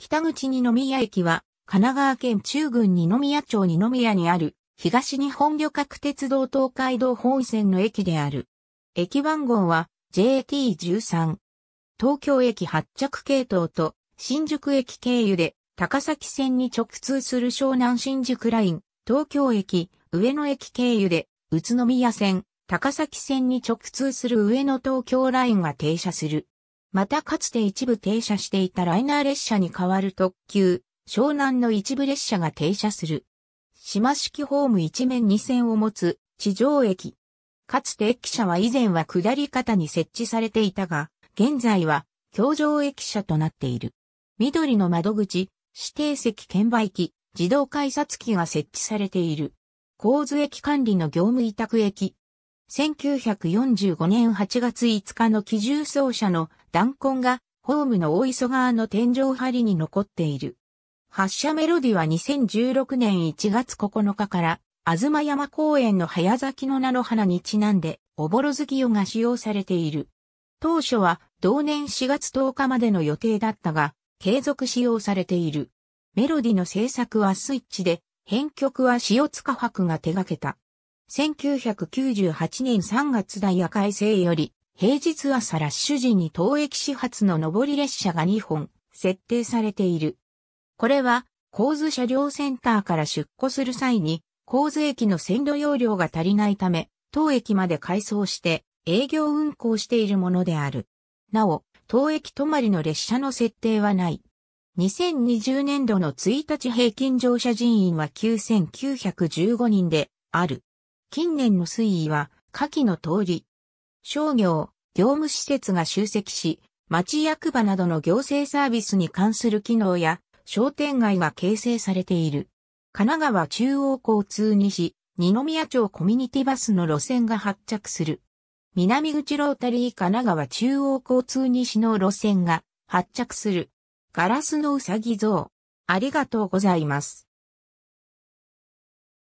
北口二宮駅は、神奈川県中郡二宮町二宮にある、東日本旅客鉄道東海道本線の駅である。駅番号は JT13。東京駅発着系統と新宿駅経由で高崎線に直通する湘南新宿ライン、東京駅、上野駅経由で宇都宮線、高崎線に直通する上野東京ラインが停車する。またかつて一部停車していたライナー列車に代わる特急、湘南の一部列車が停車する。島式ホーム一面二線を持つ地上駅。かつて駅舎は以前は下り方に設置されていたが、現在は橋上駅舎となっている。緑の窓口、指定席券売機、自動改札機が設置されている。構図駅管理の業務委託駅、1945年8月5日の機銃奏者の弾痕がホームの大磯川の天井張りに残っている。発射メロディは2016年1月9日から、あずま山公園の早咲きの菜の花にちなんで、おぼろ月夜が使用されている。当初は同年4月10日までの予定だったが、継続使用されている。メロディの制作はスイッチで、編曲は塩塚博が手掛けた。1998年3月ダイ改正より、平日朝ラッシュ時に当駅始発の上り列車が2本、設定されている。これは、構図車両センターから出庫する際に、構図駅の線路容量が足りないため、当駅まで改装して営業運行しているものである。なお、当駅止まりの列車の設定はない。2020年度の1日平均乗車人員は9915人である。近年の推移は下記の通り、商業、業務施設が集積し、町役場などの行政サービスに関する機能や商店街が形成されている。神奈川中央交通西、二宮町コミュニティバスの路線が発着する。南口ロータリー神奈川中央交通西の路線が発着する。ガラスのうさぎ像。ありがとうございます。